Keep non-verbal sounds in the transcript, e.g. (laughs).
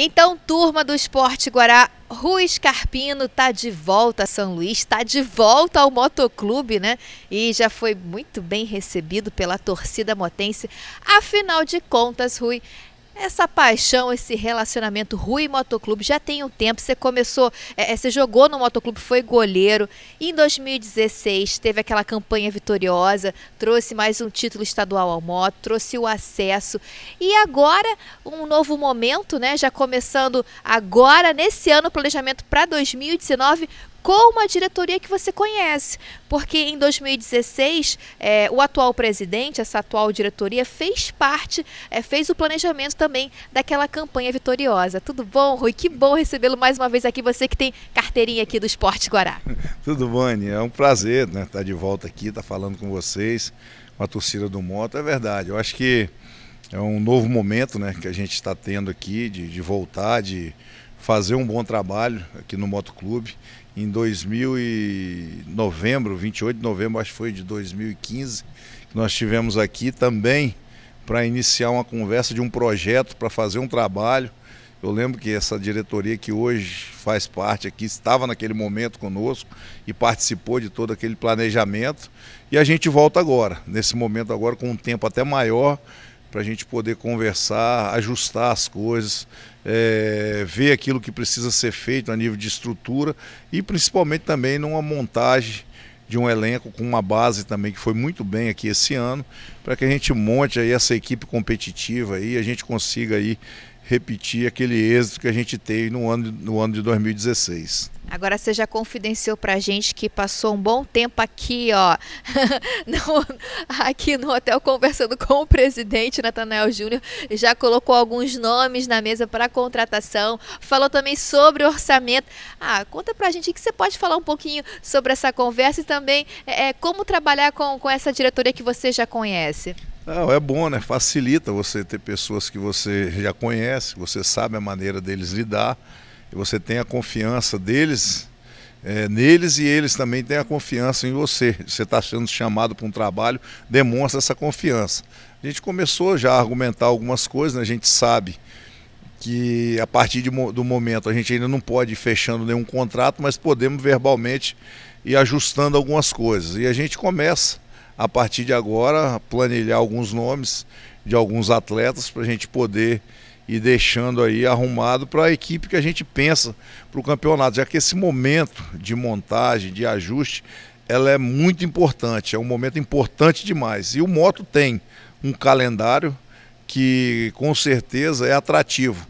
Então, turma do Esporte Guará, Rui Escarpino está de volta a São Luís, está de volta ao motoclube, né? E já foi muito bem recebido pela torcida motense. Afinal de contas, Rui, essa paixão, esse relacionamento Rui Motoclube já tem um tempo. Você começou, é, é você jogou no Motoclube, foi goleiro. Em 2016 teve aquela campanha vitoriosa, trouxe mais um título estadual ao moto, trouxe o acesso. E agora um novo momento, né? Já começando agora nesse ano o planejamento para 2019 com uma diretoria que você conhece. Porque em 2016, é, o atual presidente, essa atual diretoria, fez parte, é, fez o planejamento também também daquela campanha vitoriosa. Tudo bom, Rui? Que bom recebê-lo mais uma vez aqui, você que tem carteirinha aqui do Esporte Guará. (laughs) Tudo bom, Aninha. É um prazer estar né, tá de volta aqui, estar tá falando com vocês, com a torcida do Moto. É verdade, eu acho que é um novo momento né, que a gente está tendo aqui de, de voltar, de fazer um bom trabalho aqui no Moto Clube. Em 2000 e novembro, 28 de novembro, acho que foi de 2015, que nós tivemos aqui também para iniciar uma conversa de um projeto, para fazer um trabalho. Eu lembro que essa diretoria que hoje faz parte aqui estava naquele momento conosco e participou de todo aquele planejamento. E a gente volta agora, nesse momento agora, com um tempo até maior, para a gente poder conversar, ajustar as coisas, é, ver aquilo que precisa ser feito a nível de estrutura e principalmente também numa montagem de um elenco com uma base também que foi muito bem aqui esse ano, para que a gente monte aí essa equipe competitiva aí, a gente consiga aí repetir aquele êxito que a gente teve no ano, no ano de 2016. Agora você já confidenciou pra gente que passou um bom tempo aqui, ó, (laughs) no, aqui no hotel conversando com o presidente Natanael Júnior, já colocou alguns nomes na mesa para contratação, falou também sobre orçamento. Ah, conta pra gente que você pode falar um pouquinho sobre essa conversa e também é, é, como trabalhar com, com essa diretoria que você já conhece. Não, é bom, né? Facilita você ter pessoas que você já conhece, você sabe a maneira deles lidar você tem a confiança deles, é, neles e eles também têm a confiança em você. Você está sendo chamado para um trabalho, demonstra essa confiança. A gente começou já a argumentar algumas coisas, né? a gente sabe que a partir de, do momento a gente ainda não pode ir fechando nenhum contrato, mas podemos verbalmente ir ajustando algumas coisas. E a gente começa, a partir de agora, a planilhar alguns nomes de alguns atletas para a gente poder e deixando aí arrumado para a equipe que a gente pensa para o campeonato, já que esse momento de montagem, de ajuste, ela é muito importante, é um momento importante demais. E o Moto tem um calendário que com certeza é atrativo.